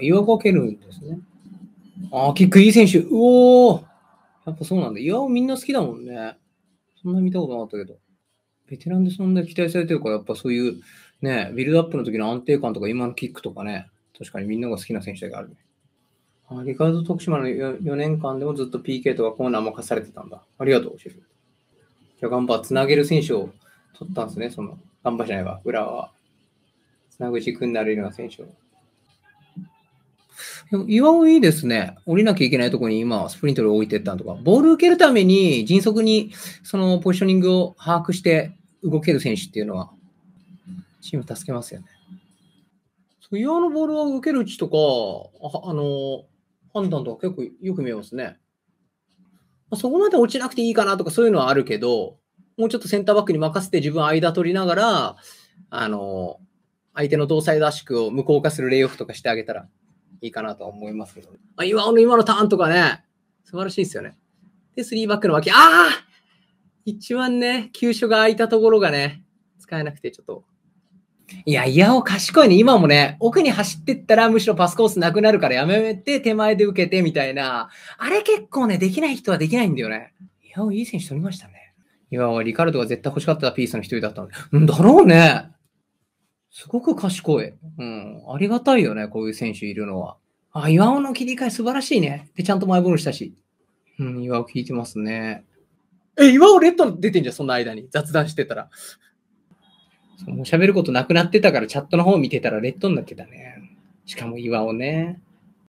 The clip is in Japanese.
岩かけるんですね。ああ、キックいい選手。うおーやっぱそうなんだ。岩をみんな好きだもんね。そんな見たことなかったけど。ベテランでそんな期待されてるから、やっぱそういう、ね、ビルドアップの時の安定感とか、今のキックとかね、確かにみんなが好きな選手があるね。あリカード徳島の 4, 4年間でもずっと PK とかコーナー任されてたんだ。ありがとう、シェフ。じゃあ、ガンバつなげる選手を取ったんですね、その、ガンバじゃないわ、裏は。つなぐ軸になれるような選手を。岩尾いいですね。降りなきゃいけないところに今、スプリントで置いてったとか、ボール受けるために迅速にそのポジショニングを把握して動ける選手っていうのは、チーム助けますよね。そう岩尾のボールを受けるうちとか、ああの、判断とか結構よく見えますね。そこまで落ちなくていいかなとかそういうのはあるけど、もうちょっとセンターバックに任せて自分間取りながら、あの、相手の動作らしくを無効化するレイオフとかしてあげたらいいかなと思いますけど、ね、あ岩尾の今のターンとかね、素晴らしいですよね。で、3バックの脇、ああ一番ね、急所が空いたところがね、使えなくてちょっと。いや、いやお賢いね。今もね、奥に走ってったらむしろパスコースなくなるからやめて、手前で受けてみたいな。あれ結構ね、できない人はできないんだよね。いやお、いい選手取りましたね。いやお、リカルドが絶対欲しかったピースの一人だったので。んだろうね。すごく賢い。うん。ありがたいよね、こういう選手いるのは。あ、岩尾の切り替え素晴らしいね。で、ちゃんとマイボールしたし。うん、岩尾効いてますね。え、岩尾レッド出てんじゃん、その間に。雑談してたら。もう喋ることなくなってたから、チャットの方見てたらレッドになってたね。しかも岩尾ね。